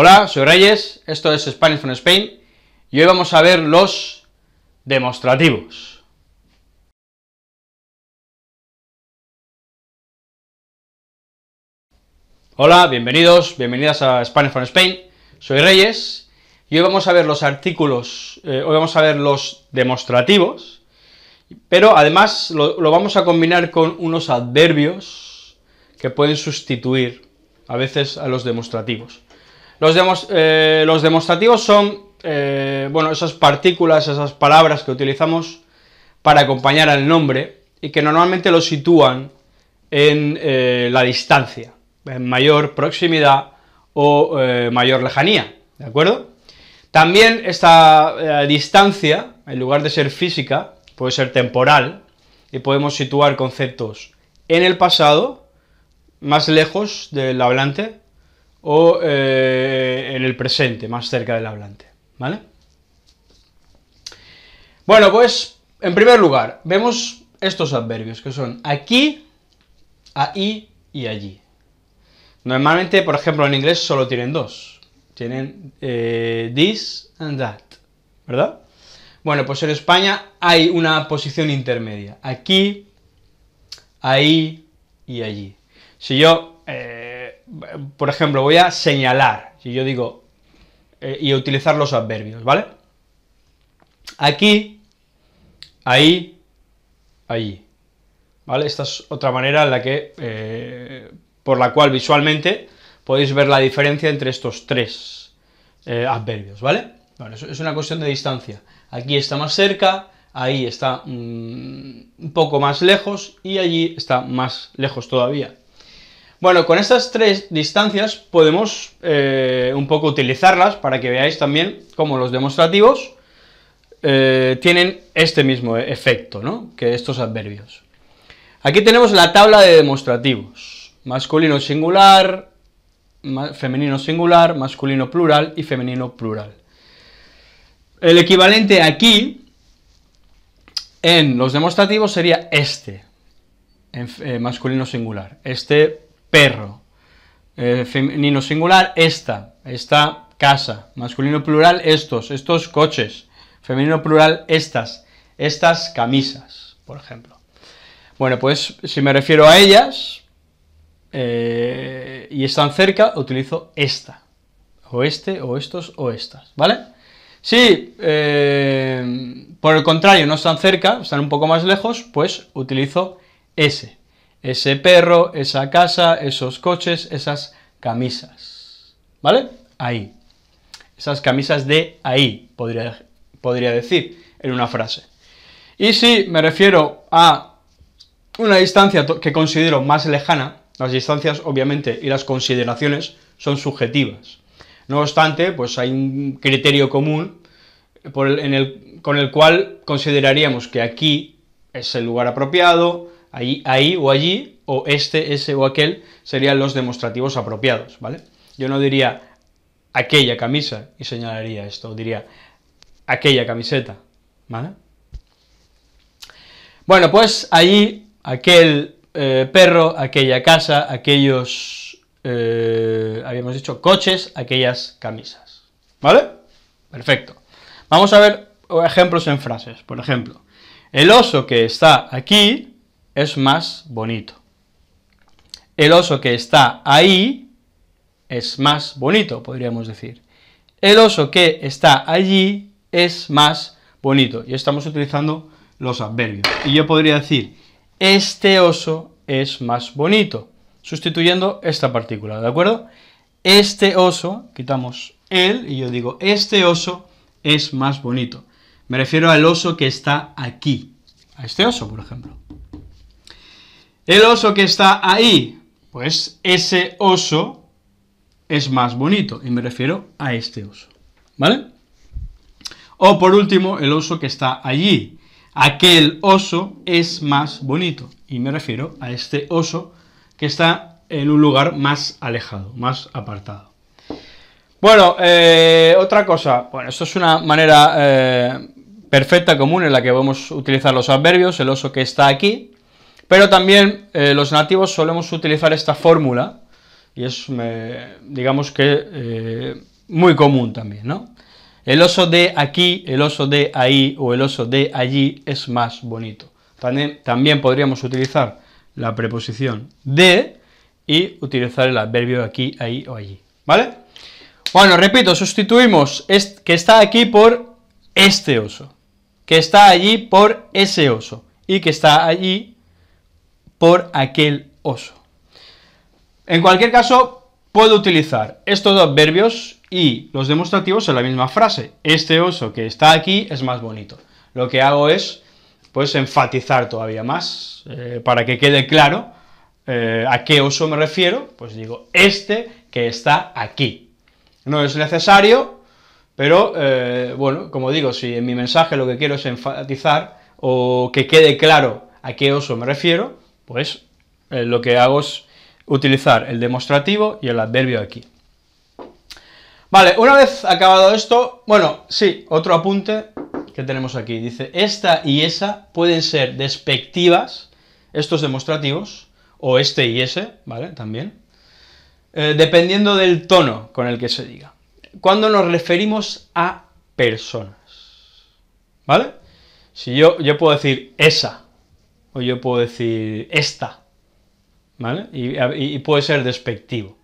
Hola, soy Reyes, esto es Spanish from Spain y hoy vamos a ver los demostrativos. Hola, bienvenidos, bienvenidas a Spanish from Spain, soy Reyes y hoy vamos a ver los artículos, eh, hoy vamos a ver los demostrativos, pero además lo vamos a combinar con unos adverbios que pueden sustituir a veces a los demostrativos. Eh, los, demostrativos son, eh, bueno, esas partículas, esas palabras que utilizamos para acompañar al nombre y que normalmente lo sitúan en eh, la distancia, en mayor proximidad o mayor lejanía, ¿de acuerdo? También esta distancia, en lugar de ser física, puede ser temporal y podemos situar conceptos en el pasado, más lejos del hablante, o eh, en el presente, más cerca del hablante, ¿vale? Bueno, pues, en primer lugar, vemos estos adverbios, que son aquí, ahí y allí. Normalmente, por ejemplo, en inglés solo tienen dos. Tienen eh, this and that, ¿verdad? Bueno, pues en España hay una posición intermedia. Aquí, ahí y allí. Si yo eh, por ejemplo, voy a señalar, si yo digo, eh, y utilizar los adverbios, ¿vale? Aquí, ahí, allí, ¿vale? Esta es otra manera en la que, eh, por la cual visualmente podéis ver la diferencia entre estos tres eh, adverbios, ¿vale? Bueno, es una cuestión de distancia. Aquí está más cerca, ahí está mm, un poco más lejos y allí está más lejos todavía. Bueno, con estas tres distancias podemos eh, un poco utilizarlas para que veáis también cómo los demostrativos eh, tienen este mismo efecto, ¿no? Que estos adverbios. Aquí tenemos la tabla de demostrativos. Masculino singular, femenino singular, masculino plural y femenino plural. El equivalente aquí, en los demostrativos, sería este, eh, masculino singular. Este perro. Eh, femenino singular, esta, esta casa. Masculino plural, estos, estos coches. Femenino plural, estas, estas camisas, por ejemplo. Bueno, pues si me refiero a ellas eh, y están cerca, utilizo esta. O este, o estos, o estas, ¿vale? Si, eh, por el contrario, no están cerca, están un poco más lejos, pues utilizo ese ese perro, esa casa, esos coches, esas camisas. ¿Vale? Ahí. Esas camisas de ahí, podría, decir en una frase. Y si me refiero a una distancia que considero más lejana, las distancias obviamente y las consideraciones son subjetivas. No obstante, pues hay un criterio común con el cual consideraríamos que aquí es el lugar apropiado, Ahí, ahí o allí, o este, ese o aquel, serían los demostrativos apropiados, ¿vale? Yo no diría aquella camisa y señalaría esto, diría aquella camiseta, ¿vale? Bueno, pues allí, aquel eh, perro, aquella casa, aquellos, eh, habíamos dicho, coches, aquellas camisas, ¿vale? Perfecto. Vamos a ver ejemplos en frases. Por ejemplo, el oso que está aquí es más bonito. El oso que está ahí es más bonito, podríamos decir. El oso que está allí es más bonito. Y estamos utilizando los adverbios. Y yo podría decir, este oso es más bonito, sustituyendo esta partícula, ¿de acuerdo? Este oso, quitamos él y yo digo, este oso es más bonito. Me refiero al oso que está aquí, a este oso, por ejemplo. El oso que está ahí, pues ese oso es más bonito, y me refiero a este oso, ¿vale? O por último, el oso que está allí. Aquel oso es más bonito, y me refiero a este oso que está en un lugar más alejado, más apartado. Bueno, eh, otra cosa, bueno, esto es una manera eh, perfecta, común, en la que vamos a utilizar los adverbios, el oso que está aquí, pero también eh, los nativos solemos utilizar esta fórmula y es, digamos que, eh, muy común también, ¿no? El oso de aquí, el oso de ahí o el oso de allí es más bonito. También, también podríamos utilizar la preposición de y utilizar el adverbio aquí, ahí o allí, ¿vale? Bueno, repito, sustituimos que está aquí por este oso, que está allí por ese oso y que está allí por aquel oso. En cualquier caso, puedo utilizar estos dos adverbios y los demostrativos en la misma frase. Este oso que está aquí es más bonito. Lo que hago es, pues, enfatizar todavía más eh, para que quede claro eh, a qué oso me refiero. Pues digo, este que está aquí. No es necesario, pero, eh, bueno, como digo, si en mi mensaje lo que quiero es enfatizar o que quede claro a qué oso me refiero, pues eh, lo que hago es utilizar el demostrativo y el adverbio aquí. Vale, una vez acabado esto, bueno, sí, otro apunte que tenemos aquí. Dice, esta y esa pueden ser despectivas, estos demostrativos, o este y ese, ¿vale? También. Eh, dependiendo del tono con el que se diga. Cuando nos referimos a personas, ¿vale? Si yo, yo puedo decir esa, yo puedo decir esta, ¿vale? Y, puede ser despectivo.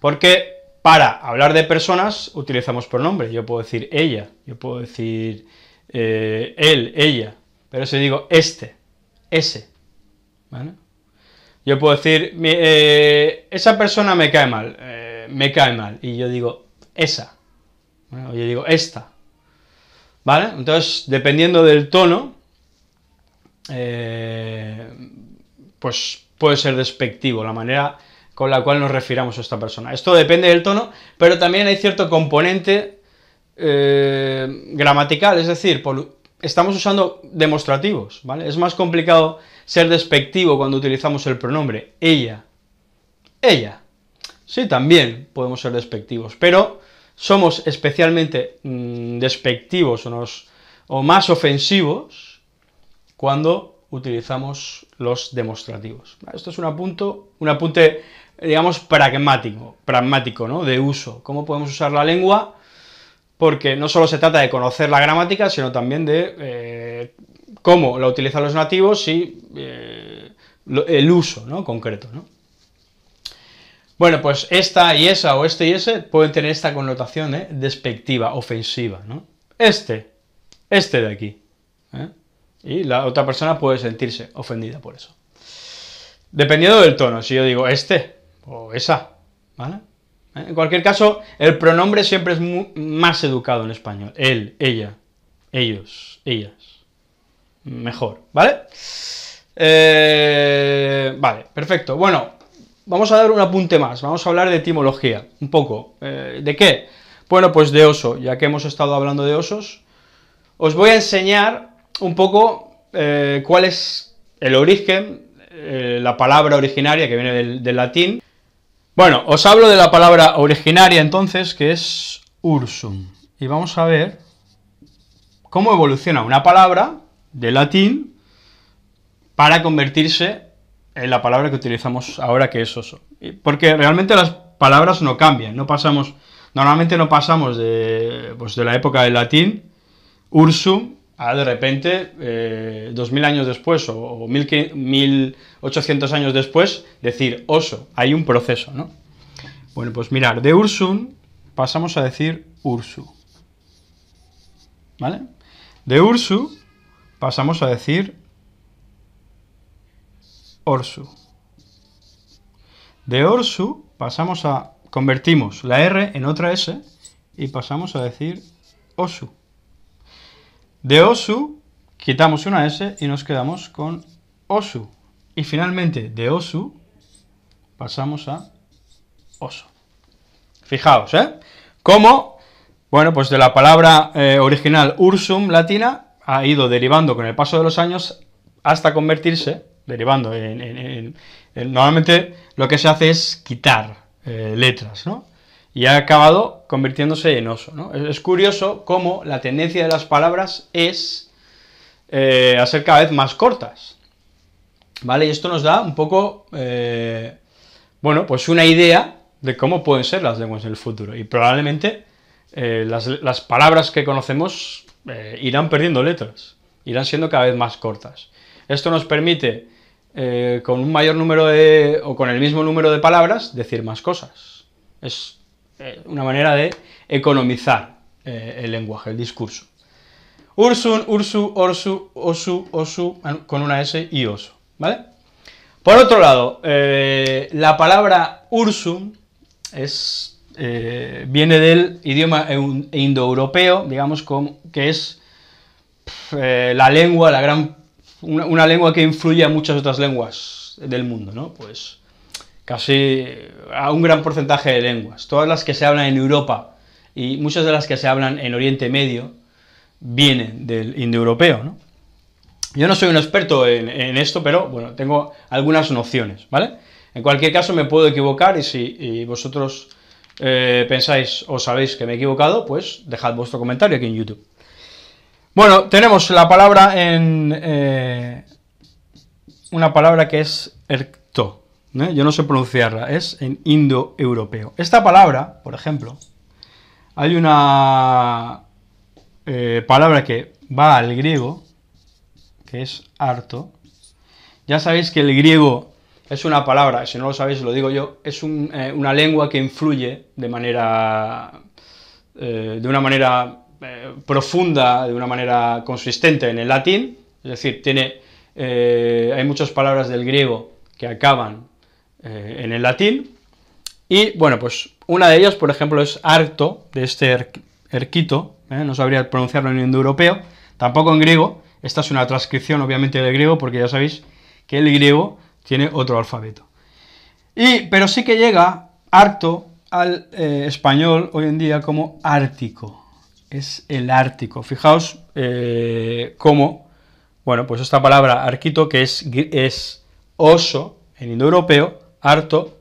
Porque para hablar de personas utilizamos pronombres, Yo puedo decir ella, yo puedo decir eh, él, ella, pero si digo este, ese, ¿vale? Yo puedo decir, eh, esa persona me cae mal, eh, me cae mal, y yo digo esa, o yo digo esta, ¿vale? Entonces, dependiendo del tono, eh, pues puede ser despectivo la manera con la cual nos refiramos a esta persona. Esto depende del tono, pero también hay cierto componente eh, gramatical, es decir, estamos usando demostrativos, ¿vale? Es más complicado ser despectivo cuando utilizamos el pronombre ella. Ella. Sí, también podemos ser despectivos, pero somos especialmente mm, despectivos o más ofensivos cuando utilizamos los demostrativos. Esto es un, un apunte, digamos, pragmático, pragmático, ¿no? De uso. ¿Cómo podemos usar la lengua? Porque no solo se trata de conocer la gramática, sino también de eh, cómo la utilizan los nativos y eh, el uso concreto. Bueno, pues esta y esa o este y ese pueden tener esta connotación ¿eh? despectiva, ofensiva. Este, este de aquí. Y la otra persona puede sentirse ofendida por eso. Dependiendo del tono, si yo digo este o esa, ¿vale? ¿Eh? En cualquier caso, el pronombre siempre es más educado en español. Él, ella, ellos, ellas. Mejor, ¿vale? Eh, vale, perfecto. Bueno, vamos a dar un apunte más. Vamos a hablar de etimología, un poco. Eh, ¿De qué? Bueno, pues de oso, ya que hemos estado hablando de osos. Os voy a enseñar un poco eh, cuál es el origen, eh, la palabra originaria que viene del, del latín. Bueno, os hablo de la palabra originaria entonces, que es ursum. Y vamos a ver cómo evoluciona una palabra de latín para convertirse en la palabra que utilizamos ahora que es oso. Porque realmente las palabras no cambian, no pasamos, normalmente no pasamos de, pues de la época del latín, ursum, de repente, eh, dos 2.000 años después o, mil 1.800 años después, decir oso, hay un proceso, ¿no? Bueno, pues mirar, de Ursun pasamos a decir Ursu. ¿Vale? De Ursu pasamos a decir Orsu. De Orsu pasamos a, convertimos la R en otra S y pasamos a decir Osu. De Osu quitamos una S y nos quedamos con Osu. Y finalmente de Osu pasamos a oso. Fijaos, ¿eh? Cómo, bueno, pues de la palabra eh, original ursum latina ha ido derivando con el paso de los años hasta convertirse, derivando en... normalmente lo que se hace es quitar eh, letras, ¿no? y ha acabado convirtiéndose en oso. ¿no? Es, curioso cómo la tendencia de las palabras es eh, a ser cada vez más cortas. ¿Vale? Y esto nos da un poco, eh, bueno, pues una idea de cómo pueden ser las lenguas en el futuro. Y probablemente eh, las, las, palabras que conocemos irán perdiendo letras, irán siendo cada vez más cortas. Esto nos permite, con un mayor número de, o con el mismo número de palabras, decir más cosas. Es eh, una manera de economizar eh, el lenguaje, el discurso. Ursun, ursu, orsu, osu, osu, con una S y oso, ¿vale? Por otro lado, eh, la palabra ursum viene del idioma indoeuropeo, digamos, que es la lengua, la gran, una, lengua que influye a muchas otras lenguas del mundo, ¿no? Pues casi a un gran porcentaje de lenguas. Todas las que se hablan en Europa y muchas de las que se hablan en Oriente Medio vienen del indoeuropeo. ¿no? Yo no soy un experto en, esto, pero bueno, tengo algunas nociones, ¿vale? En cualquier caso me puedo equivocar y si vosotros eh, pensáis o sabéis que me he equivocado, pues dejad vuestro comentario aquí en YouTube. Bueno, tenemos la palabra en... Eh, una palabra que es ¿eh? yo no sé pronunciarla, es en indoeuropeo. Esta palabra, por ejemplo, hay una eh, palabra que va al griego, que es harto. Ya sabéis que el griego es una palabra, si no lo sabéis lo digo yo, es eh, una lengua que influye de manera, de una manera profunda, de una manera consistente en el latín, es decir, tiene, hay muchas palabras del griego que acaban eh, en el latín. Y bueno, pues una de ellas, por ejemplo, es arto, de este erquito, ¿eh? no sabría pronunciarlo en indoeuropeo, tampoco en griego, esta es una transcripción obviamente de griego, porque ya sabéis que el griego tiene otro alfabeto. Y, pero sí que llega arto al eh, español hoy en día como ártico, es el ártico. Fijaos cómo, bueno, pues esta palabra arquito, que es, es oso en indoeuropeo, harto,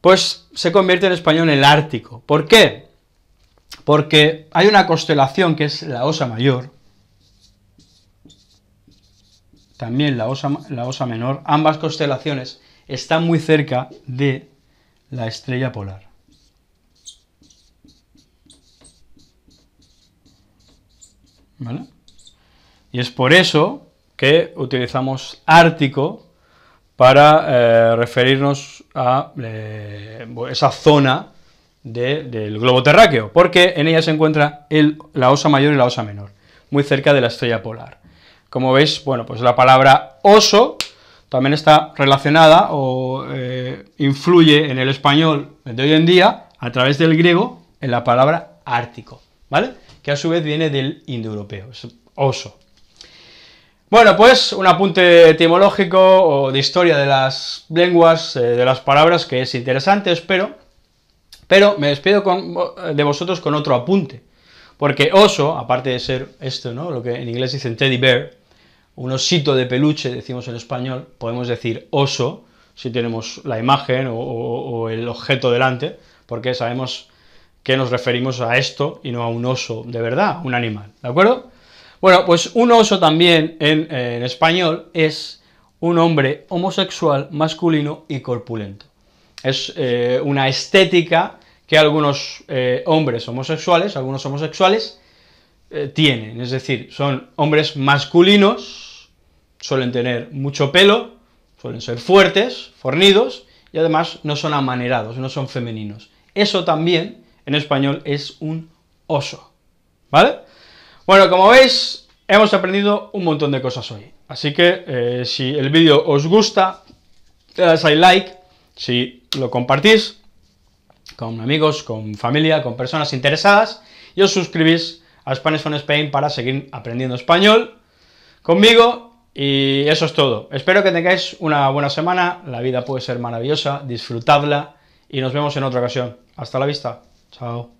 pues se convierte en español en el Ártico. ¿Por qué? Porque hay una constelación que es la Osa Mayor, también la Osa, la Osa Menor, ambas constelaciones están muy cerca de la estrella polar. ¿Vale? Y es por eso que utilizamos Ártico para eh, referirnos a eh, esa zona del globo terráqueo, porque en ella se encuentra la osa mayor y la osa menor, muy cerca de la estrella polar. Como veis, bueno, pues la palabra oso también está relacionada o eh, influye en el español de hoy en día a través del griego en la palabra ártico, ¿vale? Que a su vez viene del indoeuropeo, es oso. Bueno, pues un apunte etimológico o de historia de las lenguas, eh, de las palabras, que es interesante, espero. Pero me despido de vosotros con otro apunte. Porque oso, aparte de ser esto, ¿no? Lo que en inglés dicen teddy bear, un osito de peluche, decimos en español, podemos decir oso, si tenemos la imagen o el objeto delante, porque sabemos que nos referimos a esto y no a un oso de verdad, un animal, ¿de acuerdo? Bueno, pues un oso también en, español es un hombre homosexual, masculino y corpulento. Es eh, una estética que algunos eh, hombres homosexuales, algunos homosexuales, eh, tienen. Es decir, son hombres masculinos, suelen tener mucho pelo, suelen ser fuertes, fornidos, y además no son amanerados, no son femeninos. Eso también, en español, es un oso. ¿Vale? Bueno, como veis, hemos aprendido un montón de cosas hoy. Así que eh, si el vídeo os gusta, dadle das like, si lo compartís con amigos, con familia, con personas interesadas, y os suscribís a Spanish from Spain para seguir aprendiendo español conmigo, y eso es todo. Espero que tengáis una buena semana, la vida puede ser maravillosa, disfrutadla, y nos vemos en otra ocasión. Hasta la vista. Chao.